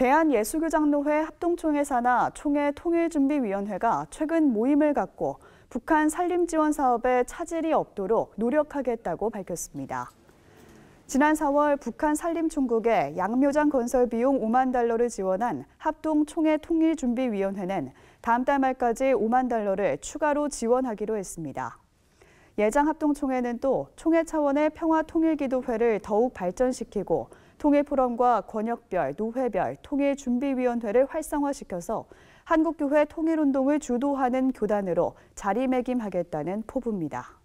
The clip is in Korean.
대한예수교장로회 합동총회사나 총회 통일준비위원회가 최근 모임을 갖고 북한 산림지원 사업에 차질이 없도록 노력하겠다고 밝혔습니다. 지난 4월 북한 산림총국에 양묘장 건설 비용 5만 달러를 지원한 합동총회 통일준비위원회는 다음 달 말까지 5만 달러를 추가로 지원하기로 했습니다. 예장합동총회는 또 총회 차원의 평화통일기도회를 더욱 발전시키고 통일포럼과 권역별, 노회별, 통일준비위원회를 활성화시켜서 한국교회 통일운동을 주도하는 교단으로 자리매김하겠다는 포부입니다.